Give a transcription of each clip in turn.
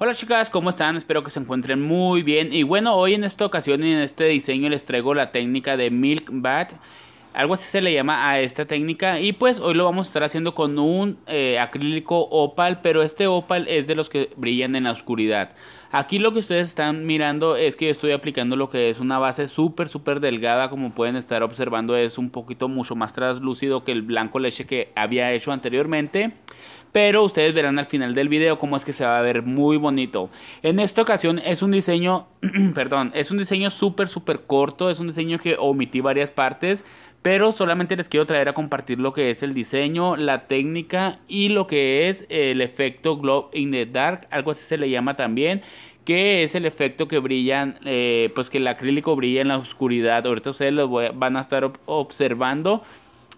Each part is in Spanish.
Hola chicas, ¿cómo están? Espero que se encuentren muy bien. Y bueno, hoy en esta ocasión y en este diseño les traigo la técnica de Milk Bat. Algo así se le llama a esta técnica. Y pues hoy lo vamos a estar haciendo con un eh, acrílico opal, pero este opal es de los que brillan en la oscuridad. Aquí lo que ustedes están mirando es que yo estoy aplicando lo que es una base súper, súper delgada. Como pueden estar observando, es un poquito mucho más translúcido que el blanco leche que había hecho anteriormente. Pero ustedes verán al final del video cómo es que se va a ver muy bonito. En esta ocasión es un diseño, perdón, es un diseño súper, súper corto. Es un diseño que omití varias partes. Pero solamente les quiero traer a compartir lo que es el diseño, la técnica y lo que es el efecto Glow in the Dark. Algo así se le llama también que es el efecto que brillan, eh, pues que el acrílico brilla en la oscuridad. Ahorita ustedes lo van a estar observando.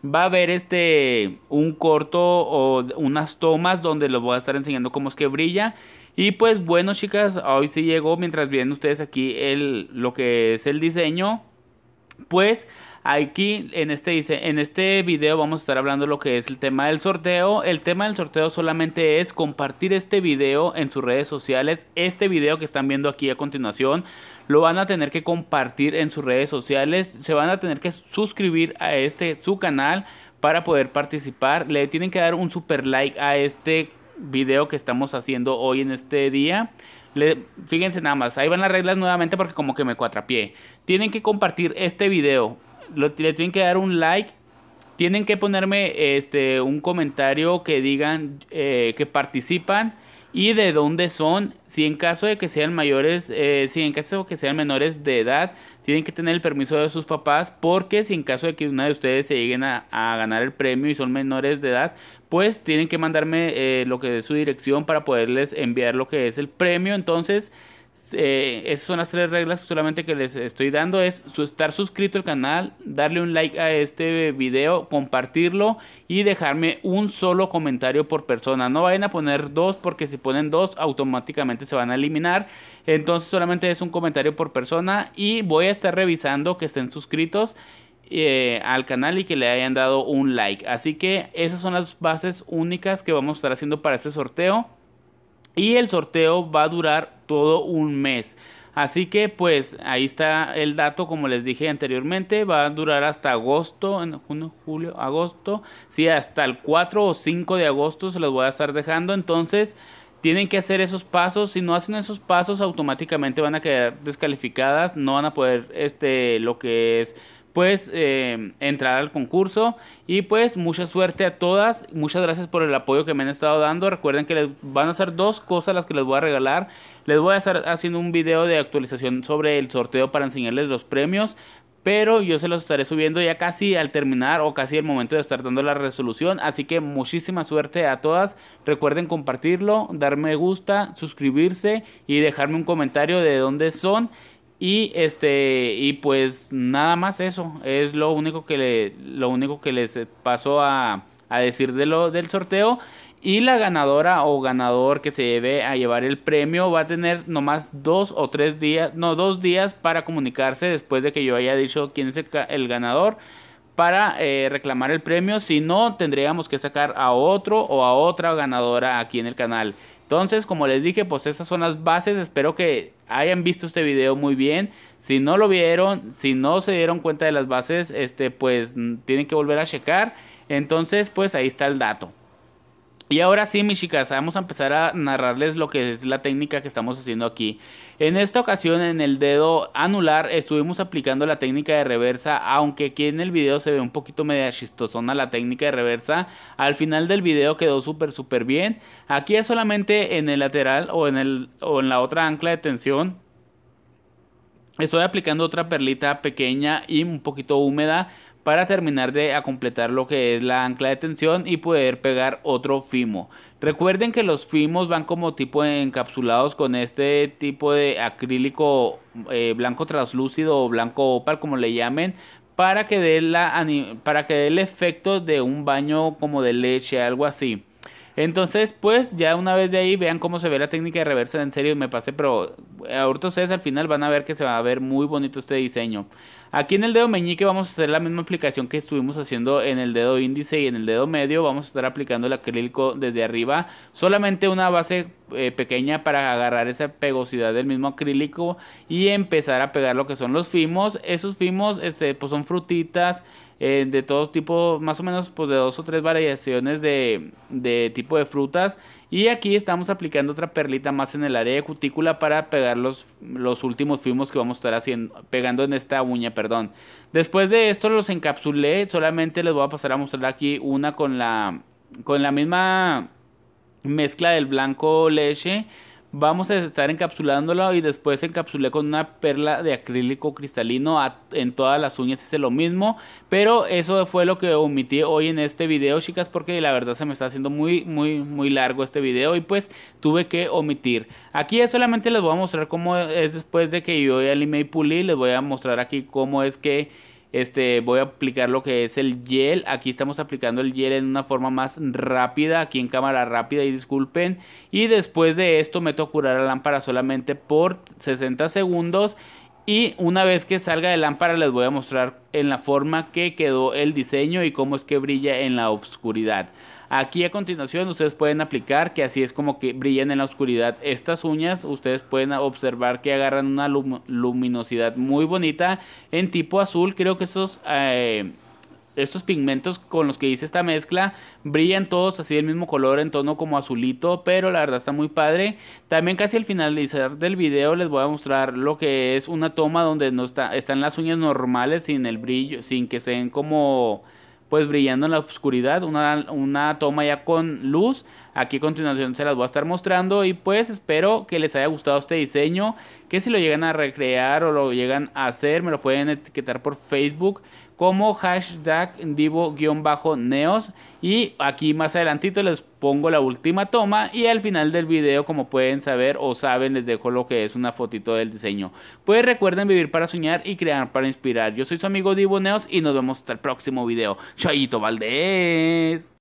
Va a haber este un corto o unas tomas donde les voy a estar enseñando cómo es que brilla. Y pues bueno, chicas, hoy sí llegó mientras vienen ustedes aquí el, lo que es el diseño pues aquí en este dice, en este video vamos a estar hablando lo que es el tema del sorteo. El tema del sorteo solamente es compartir este video en sus redes sociales. Este video que están viendo aquí a continuación lo van a tener que compartir en sus redes sociales. Se van a tener que suscribir a este su canal para poder participar. Le tienen que dar un super like a este video que estamos haciendo hoy en este día fíjense nada más, ahí van las reglas nuevamente porque como que me cuatrapié. Tienen que compartir este video, le tienen que dar un like, tienen que ponerme este, un comentario que digan eh, que participan y de dónde son. Si en caso de que sean mayores, eh, si en caso de que sean menores de edad, tienen que tener el permiso de sus papás, porque si en caso de que una de ustedes se lleguen a, ganar el premio y son menores de edad, pues tienen que mandarme eh, lo que es su dirección para poderles enviar lo que es el premio. Entonces, eh, esas son las tres reglas solamente que les estoy dando es su estar suscrito al canal, darle un like a este video, compartirlo y dejarme un solo comentario por persona. No vayan a poner dos porque si ponen dos automáticamente se van a eliminar. Entonces solamente es un comentario por persona y voy a estar revisando que estén suscritos. Eh, al canal y que le hayan dado un like así que esas son las bases únicas que vamos a estar haciendo para este sorteo y el sorteo va a durar todo un mes. Así que pues ahí está el dato, como les dije anteriormente, va a durar hasta agosto, en junio, julio, agosto, sí, hasta el 4 o 5 de agosto se los voy a estar dejando, entonces tienen que hacer esos pasos, si no hacen esos pasos automáticamente van a quedar descalificadas, no van a poder este lo que es pues em, entrar al concurso y pues mucha suerte a todas muchas gracias por el apoyo que me han estado dando recuerden que les van a hacer dos cosas las que les voy a regalar les voy a estar haciendo un video de actualización sobre el sorteo para enseñarles los premios pero yo se los estaré subiendo ya casi al terminar o casi el momento de estar dando la resolución. Así que muchísima suerte a todas. Recuerden compartirlo, darme me gusta, suscribirse y dejarme un comentario de dónde son. Y este y pues nada más eso, es lo único que le lo único que les eh, pasó a, decir de lo del sorteo y la ganadora o ganador que se debe a llevar el premio va a tener nomás dos o tres días, no, dos días para comunicarse después de que yo haya dicho quién es el, ganador para eh, reclamar el premio. Si no, tendríamos que sacar a otro o a otra ganadora aquí en el canal. Entonces, como les dije, pues esas son las bases. Espero que hayan visto este video muy bien. Si no lo vieron, si no se dieron cuenta de las bases, este, pues tienen que volver a checar. Entonces, pues ahí está el dato. Y ahora sí, mis chicas, vamos a empezar a narrarles lo que es la técnica que estamos haciendo aquí. En esta ocasión, en el dedo anular, estuvimos aplicando la técnica de reversa, aunque aquí en el video se ve un poquito media chistosona la técnica de reversa. Al final del video quedó súper, súper bien. Aquí es solamente en el lateral o en, el, o en la otra ancla de tensión. Estoy aplicando otra perlita pequeña y un poquito húmeda para terminar de completar lo que es la ancla de tensión y poder pegar otro fimo. Recuerden que los fimos van como tipo encapsulados con este tipo de acrílico eh, blanco translúcido o blanco opal como le llamen para que dé la para que dé el efecto de un baño como de leche, algo así. Entonces, pues ya una vez de ahí vean cómo se ve la técnica de reversa. En serio, me pasé, pero eh, ahorita ustedes al final van a ver que se va a ver muy bonito este diseño. Aquí en el dedo meñique vamos a hacer la misma aplicación que estuvimos haciendo en el dedo índice y en el dedo medio. Vamos a estar aplicando el acrílico desde arriba. Solamente una base eh, pequeña para agarrar esa pegosidad del mismo acrílico y empezar a pegar lo que son los fimos. Esos fimos este, pues son frutitas eh, de todo tipo, más o menos pues de dos o tres variaciones de, tipo de frutas. Y aquí estamos aplicando otra perlita más en el área de cutícula para pegar los, últimos fimos que vamos a estar haciendo, pegando en esta uña perdón. Después de esto los encapsulé, solamente les voy a pasar a mostrar aquí una con la, con la misma mezcla del blanco leche Vamos a estar encapsulándolo y después encapsulé con una perla de acrílico cristalino en todas las uñas. Hice lo mismo, pero eso fue lo que omití hoy en este video, chicas, porque la verdad se me está haciendo muy, muy, muy largo este video y pues tuve que omitir. Aquí solamente les voy a mostrar cómo es después de que yo ya limé y pulí. Les voy a mostrar aquí cómo es que este, voy a aplicar lo que es el gel. Aquí estamos aplicando el gel en una forma más rápida, aquí en cámara rápida y disculpen. Y después de esto meto a curar la lámpara solamente por 60 segundos. Y una vez que salga de lámpara les voy a mostrar en la forma que quedó el diseño y cómo es que brilla en la oscuridad. Aquí a continuación ustedes pueden aplicar que así es como que brillan en la oscuridad estas uñas. Ustedes pueden observar que agarran una luminosidad muy bonita en tipo azul. Creo que esos... Eh, estos pigmentos con los que hice esta mezcla brillan todos así del mismo color en tono como azulito pero la verdad está muy padre también casi al finalizar del video les voy a mostrar lo que es una toma donde no está, están las uñas normales sin el brillo sin que sean como pues brillando en la oscuridad, una, una toma ya con luz Aquí a continuación se las voy a estar mostrando y pues espero que les haya gustado este diseño. Que si lo llegan a recrear o lo llegan a hacer me lo pueden etiquetar por Facebook como hashtag divo-neos y aquí más adelantito les pongo la última toma y al final del video como pueden saber o saben les dejo lo que es una fotito del diseño pues recuerden vivir para soñar y crear para inspirar yo soy su amigo divo neos y nos vemos hasta el próximo video Chayito Valdés